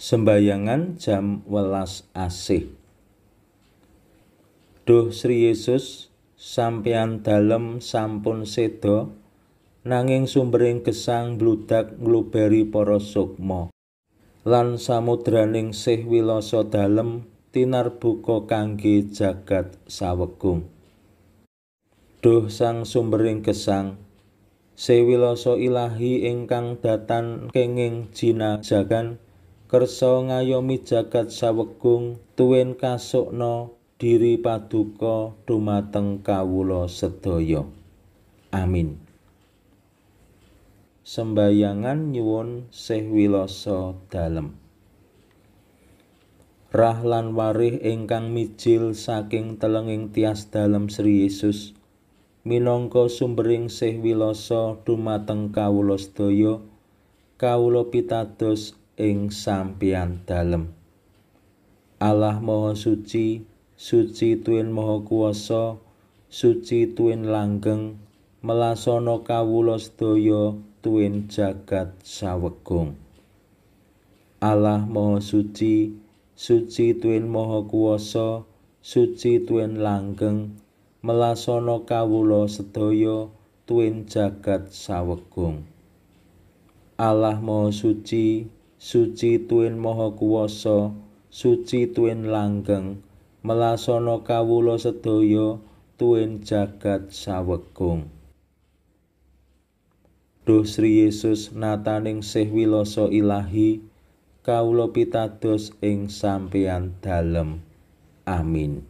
sembayangan jam welas asih Duh Sri Yesus sampeyan dalem sampun sedo nanging sumbering gesang bludak ngluberi para sukma lan samudraning sih wiloso dalem tinar buka kangge jagat sawegung Duh sang sumbering gesang sewiloso ilahi ingkang datan kenging jinajagan jagan kersa ngayomi jagat sawegung tuwin kasukna diri paduka dumateng kawula sedaya amin sembayangan nyuwun sih wilasa dalem Rahlan warih ingkang mijil saking telenging tias dalem Sri Yesus minangka sumbering sih wilasa dumateng kawula sedaya kawula pitados ing sampeyan dalem. Allah Maha Suci, Suci Tuwin Maha Kuwasa, Suci Tuwin Langgeng, Melasana kawula sedaya Tuwin jagat sawegung. Allah Maha Suci, Suci Tuwin Maha Kuwasa, Suci Tuwin Langgeng, Melasana kawula sedaya Tuwin jagat sawegung. Allah Maha Suci suci tuwin maha kuwasa suci tuwin langgeng melasana kawula sedaya tuwin jagat sawegung Dosri Yesus nataning sih wilasa ilahi kawula pitados ing sampeyan dalem amin